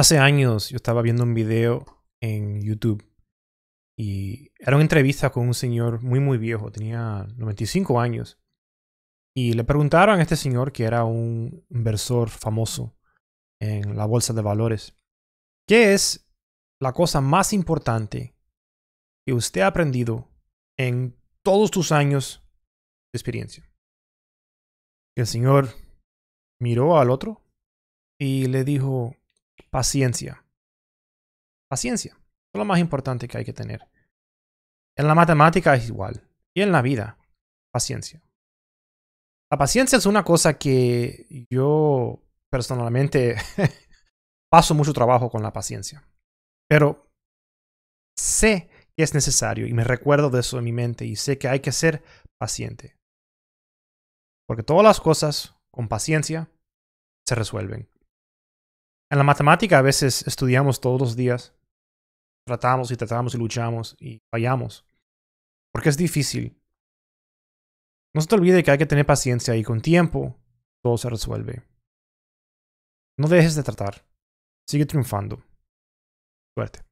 Hace años yo estaba viendo un video en YouTube y era una entrevista con un señor muy muy viejo, tenía 95 años. Y le preguntaron a este señor, que era un inversor famoso en la bolsa de valores, ¿qué es la cosa más importante que usted ha aprendido en todos tus años de experiencia? El señor miró al otro y le dijo, paciencia. Paciencia. Es lo más importante que hay que tener. En la matemática es igual. Y en la vida, paciencia. La paciencia es una cosa que yo personalmente paso mucho trabajo con la paciencia. Pero sé que es necesario y me recuerdo de eso en mi mente y sé que hay que ser paciente. Porque todas las cosas con paciencia se resuelven. En la matemática a veces estudiamos todos los días, tratamos y tratamos y luchamos y fallamos, porque es difícil. No se te olvide que hay que tener paciencia y con tiempo todo se resuelve. No dejes de tratar, sigue triunfando. Suerte.